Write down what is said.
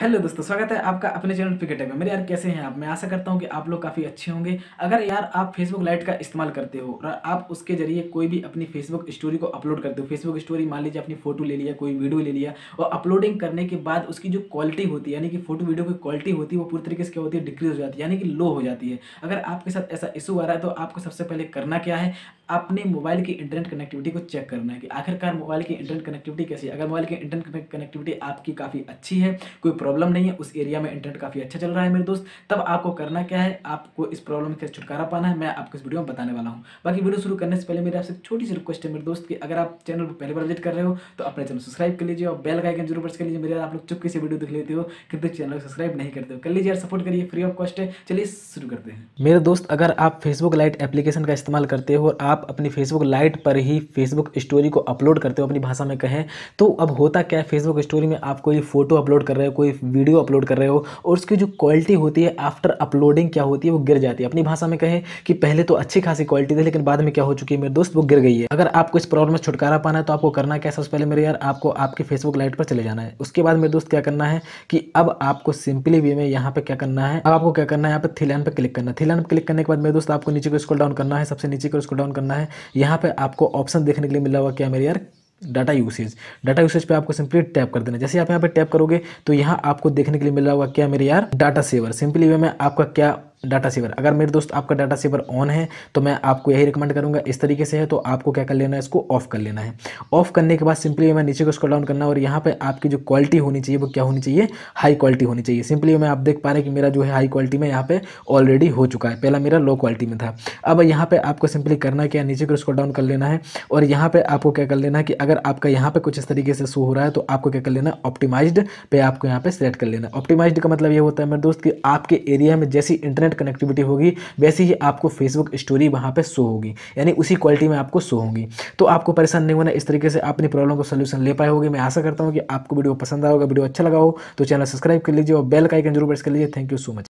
hello दोस्तों स्वागत है आपका अपने चैनल क्रिकेट में मेरे यार कैसे हैं आप मैं आशा करता हूं कि आप लोग काफ़ी अच्छे होंगे अगर यार आप फेसबुक लाइट का इस्तेमाल करते हो और आप उसके जरिए कोई भी अपनी फेसबुक स्टोरी को अपलोड करते हो फेसबुक स्टोरी मान लीजिए अपनी फोटो ले लिया कोई वीडियो ले लिया और अपलोडिंग करने के बाद उसकी जो क्वालिटी होती है यानी कि फोटो वीडियो की क्वालिटी होती है वो पूरी तरीके से क्या होती है डिक्रीज हो जाती है यानी कि लो हो जाती है अगर आपके साथ ऐसा इशू आ रहा है तो आपको सबसे पहले करना क्या है अपने मोबाइल की इंटरनेट कनेक्टिविटी को चेक करना है कि आखिरकार मोबाइल की इंटरनेट कनेक्टिविटी कैसी है अगर मोबाइल की इंटरनेट कनेक्टिविटी आपकी काफ़ी अच्छी है कोई प्रॉब्लम नहीं है उस एरिया में इंटरनेट काफ़ी अच्छा चल रहा है मेरे दोस्त तब आपको करना क्या है आपको इस प्रॉब्लम से छुटकारा पाना है मैं आपको इस वीडियो में बताने वाला हूँ बाकी वीडियो शुरू करने से पहले मेरी आपसे छोटी सी रिक्वेस्ट है मेरे दोस्त कि अगर आप चैनल पर पहली बार विजिट कर रहे हो तो अपने चैनल सब्सक्राइब कर लीजिए और बेल आइकन जरूर प्रेस कर लीजिए मेरे आप लोग चुपके से वीडियो देख लेते हो किंतु चैनल को सब्सक्राइब नहीं करते हो कर लीजिए यार सपोर्ट करिए फ्री ऑफ कॉस्ट है चलिए शुरू करते हैं मेरे दोस्त अगर आप फेसबुक लाइट एप्लीकेशन का इस्तेमाल करते हो और आप अपनी फेसबुक लाइट पर ही फेसबुक स्टोरी को अपलोड करते हो अपनी भाषा में कहें तो अब होता क्या है फेसबुक स्टोरी में आप कोई फोटो अपलोड कर रहे हो कोई वीडियो अपलोड कर रहे हो और उसकी जो क्वालिटी होती है आफ्टर अपलोडिंग क्या होती है वो गिर जाती है अपनी भाषा में कहें कि पहले तो अच्छी खासी क्वालिटी थी लेकिन बाद में क्या हो चुकी है मेरे दोस्त वो गिर गई है अगर आपको इस प्रॉब्लम में छुटकारा पाना है तो आपको करना क्या सबसे पहले मेरे यार आपको आपकी फेसबुक लाइट पर चले जाना है उसके बाद मेरे दोस्त क्या करना है कि अब आपको सिंपली वे में यहाँ पर क्या करना है अब आपको क्या करना है यहाँ पर थ्री लाइन पर क्लिक करना है थ्री लाइन पर क्लिक करने के बाद मेरे दोस्त आपको नीचे को स्क्रॉल डाउन करना है सबसे नीचे को स्क्रॉल डाउन करना है यहाँ पर आपको ऑप्शन देखने के लिए मिला हुआ क्या मेरे यार डाटा यूसेज डाटा यूसेज पे आपको सिंपली टैप कर देना जैसे आप यहाँ पे टैप करोगे तो यहाँ आपको देखने के लिए मिल रहा होगा क्या मेरे यार डाटा सेवर सिंपली वे में आपका क्या डाटा सीवर अगर मेरे दोस्त आपका डाटा सीवर ऑन है तो मैं आपको यही रिकमेंड करूँगा इस तरीके से है तो आपको क्या कर लेना है इसको ऑफ कर लेना है ऑफ करने के बाद सिंपली मैं नीचे को स्क्रॉल डाउन करना और यहाँ पर आपकी जो क्वालिटी होनी चाहिए वो क्या होनी चाहिए हाई क्वालिटी होनी चाहिए सिंपली मैं आप देख पा रहे हैं कि मेरा जो है हाई क्वालिटी में यहाँ पर ऑलरेडी हो चुका है पहला मेरा लो क्वालिटी में था अब यहाँ पर आपको सिंपली करना क्या नीचे को स्क्रॉल डाउन कर लेना है और यहाँ पर आपको क्या कर लेना है कि अगर आपका यहाँ पर कुछ इस तरीके से शो हो रहा है तो आपको क्या कर लेना ऑप्टिमाइज पे आपको यहाँ पे सिलेक्ट कर लेना ऑप्टिमाइज का मतलब ये होता है मेरे दोस्त कि आपके एरिया में जैसी इंटरनेट इंटरनेट कनेक्टिविटी होगी वैसी ही आपको फेसबुक स्टोरी वहाँ पर शो होगी यानी उसी क्वालिटी में आपको शो होंगी तो आपको परेशान नहीं होना इस तरीके से अपनी प्रॉब्लम को सोल्यूशन ले पाए होगी मैं आशा करता हूँ कि आपको वीडियो पसंद आएगा वीडियो अच्छा लगा हो तो चैनल सब्सक्राइब कर लीजिए और बेल का आइकन जरूर प्रेस कर लीजिए थैंक यू सो मच